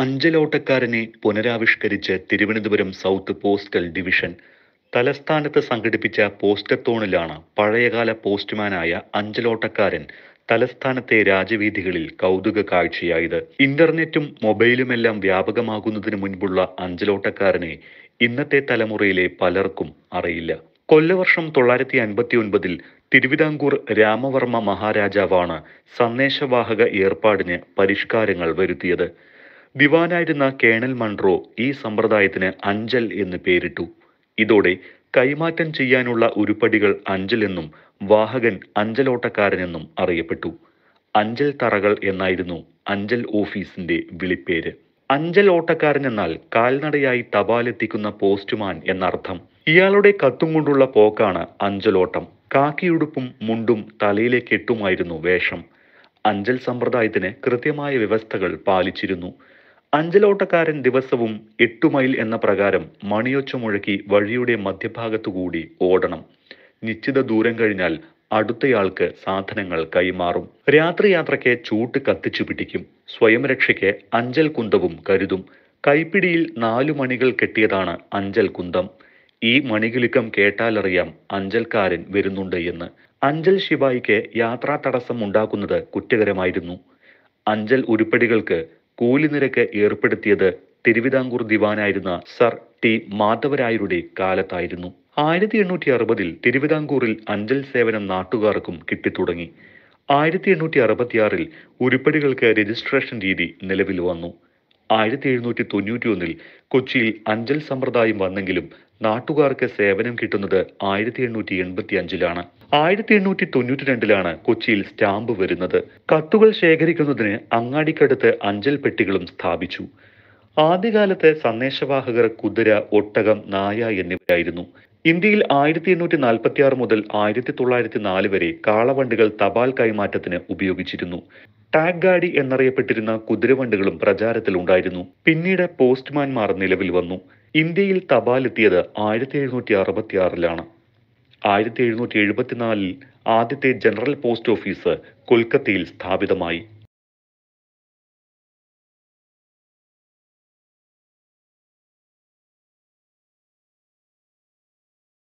അഞ്ചലോട്ടക്കാരനെ പുനരാവിഷ്കരിച്ച് Thiruvananthapuram south postal division തലസ്ഥാനത്ത് സംഘടിപ്പിച്ച പോസ്റ്റത്തോണിലാണ് പഴയകാല പോസ്റ്റ്മാനായ അഞ്ചലോട്ടക്കാരൻ തലസ്ഥാനത്തെ രാജവീഥികളിൽ കൗതുക കാഴ്ചയായത് ഇന്റർനെറ്റും മൊബൈലുമെല്ലാം വ്യാപകമാകുന്നതിന് മുൻപുള്ള അഞ്ചലോട്ടക്കാരനെ ഇന്നത്തെ തലമുറയിലെ പലർക്കും അറിയില്ല കൊല്ലവർഷം തൊള്ളായിരത്തി അൻപത്തി ഒൻപതിൽ തിരുവിതാംകൂർ രാമവർമ്മ മഹാരാജാവാണ് സന്ദേശവാഹക ഏർപ്പാടിന് പരിഷ്കാരങ്ങൾ വരുത്തിയത് ദിവാനായിരുന്ന കേണൽ മൺറോ ഈ സമ്പ്രദായത്തിന് അഞ്ചൽ എന്ന് പേരിട്ടു ഇതോടെ കൈമാറ്റം ചെയ്യാനുള്ള ഉരുപ്പടികൾ അഞ്ചൽ എന്നും വാഹകൻ അഞ്ചലോട്ടക്കാരനെന്നും അറിയപ്പെട്ടു അഞ്ചൽ തറകൾ എന്നായിരുന്നു അഞ്ചൽ ഓഫീസിന്റെ വിളിപ്പേര് അഞ്ചൽ ഓട്ടക്കാരൻ എന്നാൽ കാൽനടയായി തപാലെത്തിക്കുന്ന പോസ്റ്റ്മാൻ എന്നർത്ഥം ഇയാളുടെ കത്തും കൊണ്ടുള്ള പോക്കാണ് അഞ്ചലോട്ടം കാക്കിയുടുപ്പും മുണ്ടും തലയിലെ കെട്ടുമായിരുന്നു വേഷം അഞ്ചൽ സമ്പ്രദായത്തിന് കൃത്യമായ വ്യവസ്ഥകൾ പാലിച്ചിരുന്നു അഞ്ചലോട്ടക്കാരൻ ദിവസവും എട്ടു മൈൽ എന്ന പ്രകാരം മണിയൊച്ച മുഴക്കി വഴിയുടെ മധ്യഭാഗത്തുകൂടി ഓടണം നിശ്ചിത ദൂരം കഴിഞ്ഞാൽ അടുത്തയാൾക്ക് സാധനങ്ങൾ കൈമാറും രാത്രി യാത്രയ്ക്ക് ചൂട്ട് കത്തിച്ചു പിടിക്കും സ്വയം രക്ഷയ്ക്ക് അഞ്ചൽ കുന്തവും കരുതും കൈപ്പിടിയിൽ നാലു മണികൾ കെട്ടിയതാണ് അഞ്ചൽ കുന്തം ഈ മണികിലുക്കം കേട്ടാലറിയാം അഞ്ചൽക്കാരൻ വരുന്നുണ്ട് എന്ന് അഞ്ചൽ ശിവായിക്ക് യാത്രാ തടസ്സം ഉണ്ടാക്കുന്നത് കുറ്റകരമായിരുന്നു അഞ്ചൽ ഉരുപ്പടികൾക്ക് കൂലി നിരക്ക് ഏർപ്പെടുത്തിയത് തിരുവിതാംകൂർ ദിവാനായിരുന്ന സർ ടി മാധവരായരുടെ കാലത്തായിരുന്നു ആയിരത്തി എണ്ണൂറ്റി അറുപതിൽ തിരുവിതാംകൂറിൽ അഞ്ചൽ സേവനം നാട്ടുകാർക്കും കിട്ടിത്തുടങ്ങി ആയിരത്തി എണ്ണൂറ്റി അറുപത്തിയാറിൽ ഉരുപ്പടികൾക്ക് രജിസ്ട്രേഷൻ രീതി നിലവിൽ വന്നു ആയിരത്തി എഴുന്നൂറ്റി തൊണ്ണൂറ്റി ഒന്നിൽ കൊച്ചിയിൽ അഞ്ചൽ സമ്പ്രദായം വന്നെങ്കിലും നാട്ടുകാർക്ക് സേവനം കിട്ടുന്നത് ആയിരത്തി എണ്ണൂറ്റി എൺപത്തി അഞ്ചിലാണ് ആയിരത്തി എണ്ണൂറ്റി തൊണ്ണൂറ്റി രണ്ടിലാണ് കൊച്ചിയിൽ സ്റ്റാമ്പ് വരുന്നത് കത്തുകൾ ശേഖരിക്കുന്നതിന് അങ്ങാടിക്കടുത്ത് അഞ്ചൽ പെട്ടികളും സ്ഥാപിച്ചു ആദ്യകാലത്ത് സന്ദേശവാഹകർ കുതിര ഒട്ടകം നായ എന്നിവയായിരുന്നു ഇന്ത്യയിൽ ആയിരത്തി എണ്ണൂറ്റി നാൽപ്പത്തി ആറ് മുതൽ ആയിരത്തി തൊള്ളായിരത്തി നാല് വരെ കാളവണ്ടികൾ തപാൽ കൈമാറ്റത്തിന് ഉപയോഗിച്ചിരുന്നു ടാഗ് ഗാഡി എന്നറിയപ്പെട്ടിരുന്ന കുതിരവണ്ടികളും പ്രചാരത്തിലുണ്ടായിരുന്നു പിന്നീട് പോസ്റ്റ്മാൻമാർ നിലവിൽ വന്നു ഇന്ത്യയിൽ തപാൽ എത്തിയത് ആയിരത്തി എഴുന്നൂറ്റി അറുപത്തിയാറിലാണ് ആയിരത്തി എഴുന്നൂറ്റി എഴുപത്തിനാലിൽ ആദ്യത്തെ ജനറൽ പോസ്റ്റ് ഓഫീസ് കൊൽക്കത്തയിൽ സ്ഥാപിതമായി